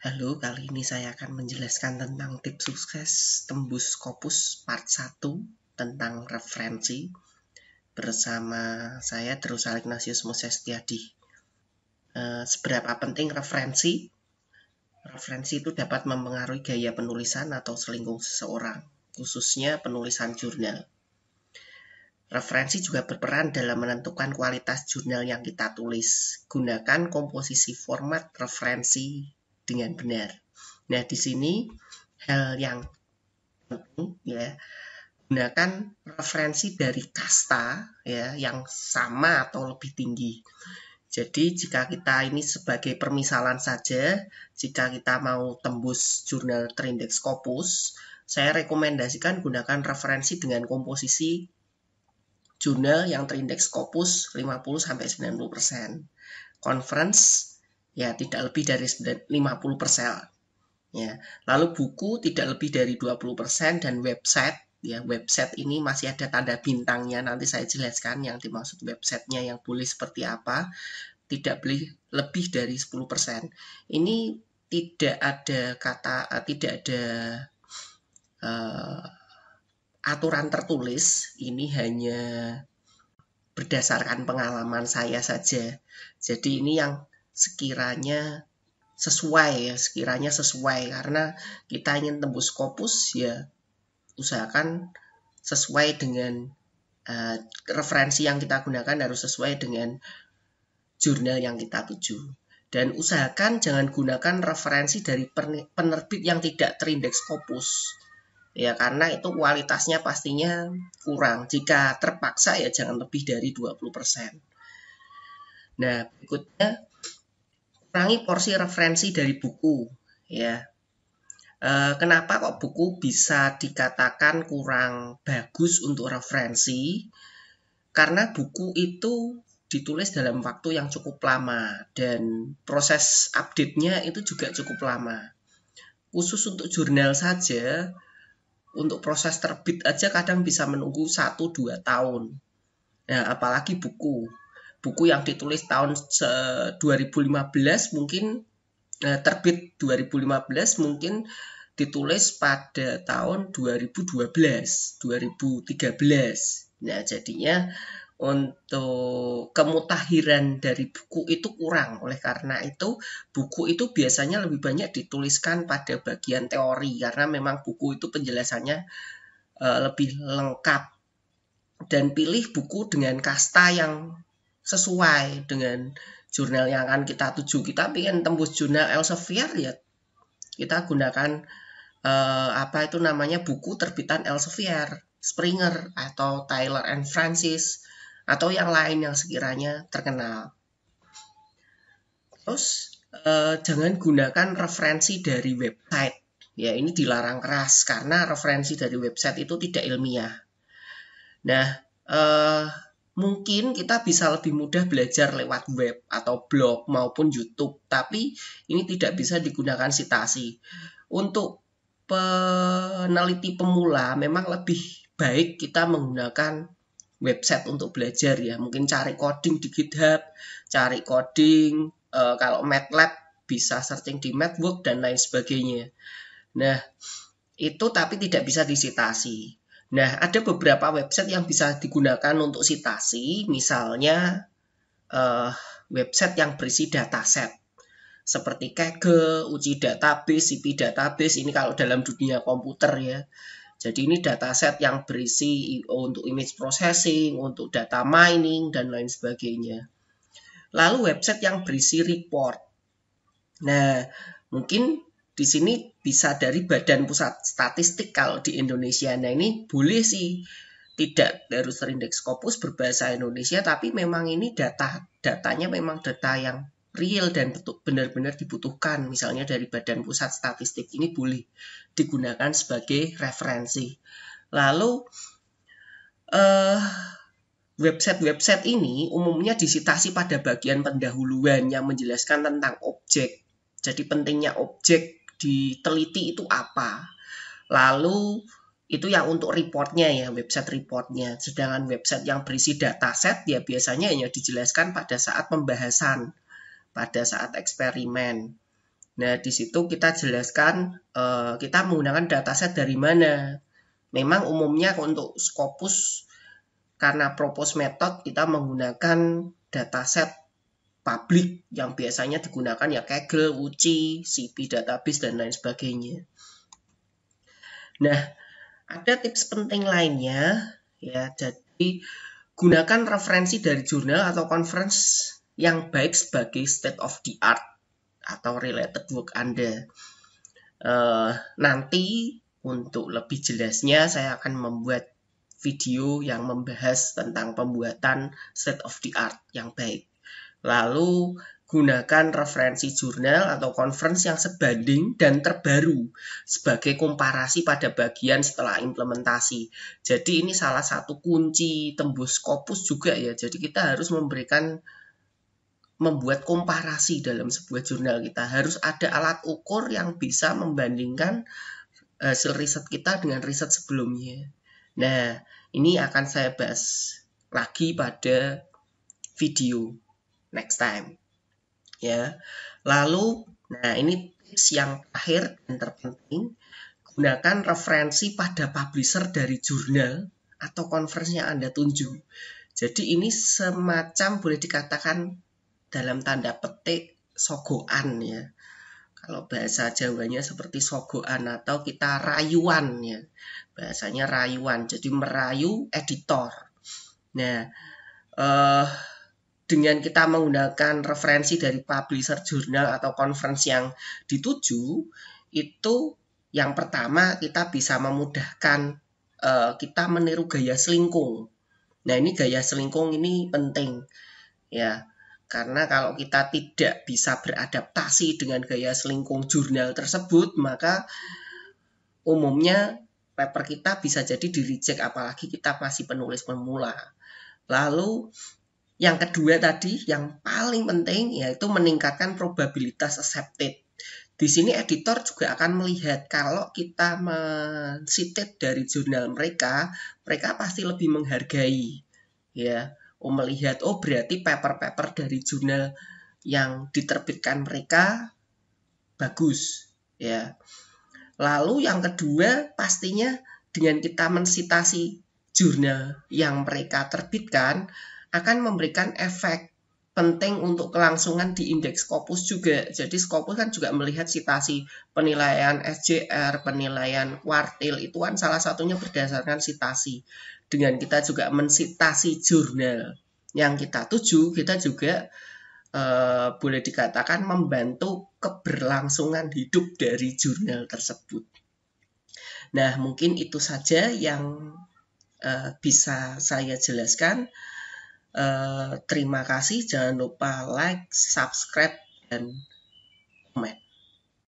Halo, kali ini saya akan menjelaskan tentang tips sukses tembus Kopus part 1 tentang referensi bersama saya Terus Ignatius Moses Tiadi. Eh, seberapa penting referensi? Referensi itu dapat mempengaruhi gaya penulisan atau selingkuh seseorang, khususnya penulisan jurnal. Referensi juga berperan dalam menentukan kualitas jurnal yang kita tulis. Gunakan komposisi format referensi dengan benar. Nah, di sini hal yang penting ya gunakan referensi dari kasta ya yang sama atau lebih tinggi. Jadi jika kita ini sebagai permisalan saja, jika kita mau tembus jurnal terindeks Scopus, saya rekomendasikan gunakan referensi dengan komposisi jurnal yang terindeks Scopus 50 sampai 90%. Conference ya tidak lebih dari 50 persen ya lalu buku tidak lebih dari 20% dan website ya website ini masih ada tanda bintangnya nanti saya jelaskan yang dimaksud websitenya yang boleh seperti apa tidak beli lebih dari 10% ini tidak ada kata eh, tidak ada uh, aturan tertulis ini hanya berdasarkan pengalaman saya saja jadi ini yang sekiranya sesuai ya, sekiranya sesuai karena kita ingin tembus kopus ya usahakan sesuai dengan uh, referensi yang kita gunakan harus sesuai dengan jurnal yang kita tuju dan usahakan jangan gunakan referensi dari penerbit yang tidak terindeks kopus ya karena itu kualitasnya pastinya kurang jika terpaksa ya jangan lebih dari 20%. Nah, berikutnya kurangi porsi referensi dari buku ya eh, kenapa kok buku bisa dikatakan kurang bagus untuk referensi karena buku itu ditulis dalam waktu yang cukup lama dan proses update-nya itu juga cukup lama khusus untuk jurnal saja untuk proses terbit aja kadang bisa menunggu 1-2 tahun Nah, apalagi buku buku yang ditulis tahun 2015 mungkin eh, terbit 2015 mungkin ditulis pada tahun 2012, 2013. Nah, jadinya untuk kemutahiran dari buku itu kurang. Oleh karena itu, buku itu biasanya lebih banyak dituliskan pada bagian teori karena memang buku itu penjelasannya eh, lebih lengkap dan pilih buku dengan kasta yang sesuai dengan jurnal yang akan kita tuju. Kita ingin tembus jurnal Elsevier ya kita gunakan eh, apa itu namanya buku terbitan Elsevier, Springer atau Tyler and Francis atau yang lain yang sekiranya terkenal. Terus eh, jangan gunakan referensi dari website. Ya, ini dilarang keras karena referensi dari website itu tidak ilmiah. Nah, eh, mungkin kita bisa lebih mudah belajar lewat web atau blog maupun YouTube, tapi ini tidak bisa digunakan sitasi. Untuk peneliti pemula memang lebih baik kita menggunakan website untuk belajar ya. Mungkin cari coding di GitHub, cari coding e, kalau MATLAB bisa searching di MATWORK dan lain sebagainya. Nah, itu tapi tidak bisa disitasi. Nah, ada beberapa website yang bisa digunakan untuk sitasi, misalnya uh, website yang berisi dataset seperti Kaggle, uji database, CP database ini kalau dalam dunia komputer ya. Jadi ini dataset yang berisi oh, untuk image processing, untuk data mining dan lain sebagainya. Lalu website yang berisi report. Nah, mungkin di sini bisa dari Badan Pusat Statistik kalau di Indonesia. Nah ini boleh sih tidak harus terindeks Scopus berbahasa Indonesia, tapi memang ini data datanya memang data yang real dan benar-benar dibutuhkan. Misalnya dari Badan Pusat Statistik ini boleh digunakan sebagai referensi. Lalu website eh, website-website ini umumnya disitasi pada bagian pendahuluan yang menjelaskan tentang objek. Jadi pentingnya objek diteliti itu apa. Lalu itu yang untuk reportnya ya, website reportnya. Sedangkan website yang berisi dataset ya biasanya hanya dijelaskan pada saat pembahasan, pada saat eksperimen. Nah, di situ kita jelaskan eh, kita menggunakan dataset dari mana. Memang umumnya untuk Scopus karena propose method kita menggunakan dataset publik yang biasanya digunakan ya Kaggle, UCI, CP database dan lain sebagainya. Nah, ada tips penting lainnya ya. Jadi gunakan referensi dari jurnal atau conference yang baik sebagai state of the art atau related work Anda. Uh, nanti untuk lebih jelasnya saya akan membuat video yang membahas tentang pembuatan state of the art yang baik. Lalu gunakan referensi jurnal atau conference yang sebanding dan terbaru sebagai komparasi pada bagian setelah implementasi. Jadi ini salah satu kunci tembus Scopus juga ya. Jadi kita harus memberikan membuat komparasi dalam sebuah jurnal kita. Harus ada alat ukur yang bisa membandingkan hasil eh, riset kita dengan riset sebelumnya. Nah, ini akan saya bahas lagi pada video next time. Ya. Lalu nah ini tips yang terakhir dan terpenting, gunakan referensi pada publisher dari jurnal atau conference yang Anda tunjuk. Jadi ini semacam boleh dikatakan dalam tanda petik sogoan ya. Kalau bahasa Jawanya seperti sogoan atau kita rayuan ya. Bahasanya rayuan, jadi merayu editor. Nah, eh dengan kita menggunakan referensi dari publisher jurnal atau conference yang dituju itu yang pertama kita bisa memudahkan uh, kita meniru gaya selingkung. Nah ini gaya selingkung ini penting ya karena kalau kita tidak bisa beradaptasi dengan gaya selingkung jurnal tersebut maka umumnya paper kita bisa jadi di reject apalagi kita masih penulis pemula. Lalu yang kedua tadi, yang paling penting yaitu meningkatkan probabilitas accepted. Di sini editor juga akan melihat kalau kita mensitet dari jurnal mereka, mereka pasti lebih menghargai. Ya, oh melihat oh berarti paper-paper dari jurnal yang diterbitkan mereka bagus, ya. Lalu yang kedua pastinya dengan kita mensitasi jurnal yang mereka terbitkan, akan memberikan efek penting untuk kelangsungan di indeks Scopus juga. Jadi Scopus kan juga melihat citasi penilaian SJR, penilaian kuartil itu kan salah satunya berdasarkan citasi. Dengan kita juga mensitasi jurnal yang kita tuju, kita juga eh, boleh dikatakan membantu keberlangsungan hidup dari jurnal tersebut. Nah, mungkin itu saja yang eh, bisa saya jelaskan. Eh, terima kasih, jangan lupa like, subscribe, dan komen.